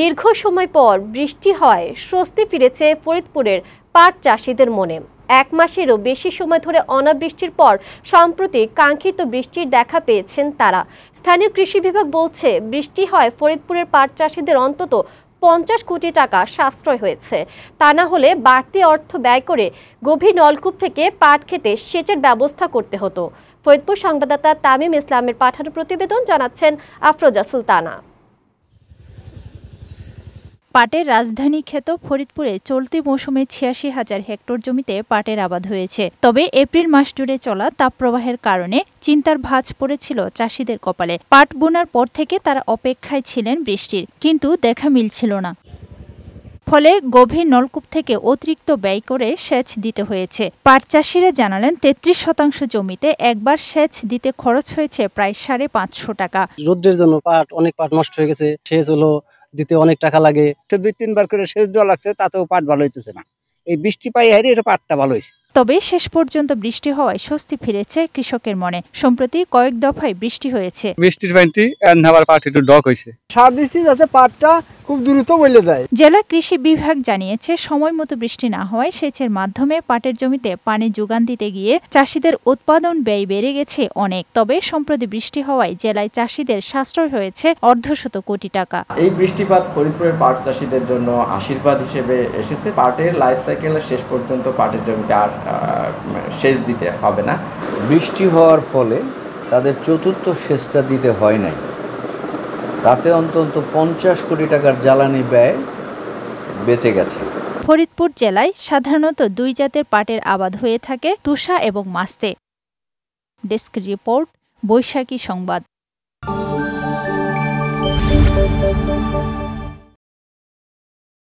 দীর্ঘ সময় পর বৃষ্টি হয় স্বস্তি ফিরেছে ফরিদপুরের পাট চাষিদের মনে এক মাসেরও বেশি সময় ধরে অনাবৃষ্টির পর সম্প্রতি কাঙ্ক্ষিত বৃষ্টির দেখা পেয়েছেন তারা স্থানীয় কৃষি বিভাগ বলছে বৃষ্টি হয় ফরিদপুরের পাট চাষিদের অন্তত পঞ্চাশ কোটি টাকা সাশ্রয় হয়েছে তা না হলে বাড়তি অর্থ ব্যয় করে গভীর নলকূপ থেকে পাট খেতে সেচের ব্যবস্থা করতে হতো ফরিদপুর সংবাদদাতা তামিম ইসলামের পাঠানো প্রতিবেদন জানাচ্ছেন আফরোজা সুলতানা পাটের রাজধানী খ্যাত ফরিদপুরে চলতি মৌসুমে ছিয়াশি হাজার হেক্টর জমিতে পাটের আবাদ হয়েছে তবে এপ্রিল মাস জুড়ে চলা তাপপ্রবাহের কারণে চিন্তার ভাঁজ পড়েছিল চাষিদের কপালে পাট বোনার পর থেকে তারা অপেক্ষায় ছিলেন বৃষ্টির কিন্তু দেখা মিলছিল না ফলে গভীর নলকূপ থেকে অতিরিক্ত ব্যয় করে সেচ দিতে হয়েছে পাট চাষিরা জানালেন তেত্রিশ শতাংশ জমিতে একবার সেচ দিতে খরচ হয়েছে প্রায় সাড়ে পাঁচশো টাকা রোদ্রের জন্য পাট অনেক পাট নষ্ট হয়ে গেছে সেচ হলো দিতে অনেক টাকা লাগে দুই তিনবার করে সেচ দেওয়া লাগছে তাতেও পাট ভালো হইতেছে না এই বৃষ্টি পাই হারিয়ে এটা পাটটা ভালো হয়েছে তবে শেষ পর্যন্ত বৃষ্টি হওয়ায় স্বস্তি ফিরেছে কৃষকের মনে সম্প্রতি কয়েক দফায় বৃষ্টি হয়েছে বৃষ্টির পানিতে আবার পাট একটু ডক হয়েছে সার দিচ্ছি যাতে পাটটা খুব দ্রুত বলে দেয় জেলা কৃষি বিভাগ জানিয়েছে সময় মতো বৃষ্টি না হওয়ায় সেচের মাধ্যমে পাটের জমিতে পানি যোগান দিতে গিয়ে চাষিদের উৎপাদন ব্যয় বেড়ে গেছে অনেক তবে সম্প্রতি বৃষ্টি হওয়ায় জেলায় চাষিদের সাশ্রয় হয়েছে অর্ধশত কোটি টাকা এই বৃষ্টিপাত ফরিদপুরের পাট চাষিদের জন্য আশীর্বাদ হিসেবে এসেছে পাটের লাইফ সাইকেল শেষ পর্যন্ত পাটের জমিতে আর সেচ দিতে হবে না বৃষ্টি হওয়ার ফলে তাদের চতুর্থ সেচটা দিতে হয় নাই তাতে অন্তত পঞ্চাশ কোটি টাকার জ্বালানি ব্যয় বেঁচে গেছে ফরিদপুর জেলায় সাধারণত দুই জাতের পাটের আবাদ হয়ে থাকে তুষা এবং মাস্তে ডেস্ক রিপোর্ট বৈশাখী সংবাদ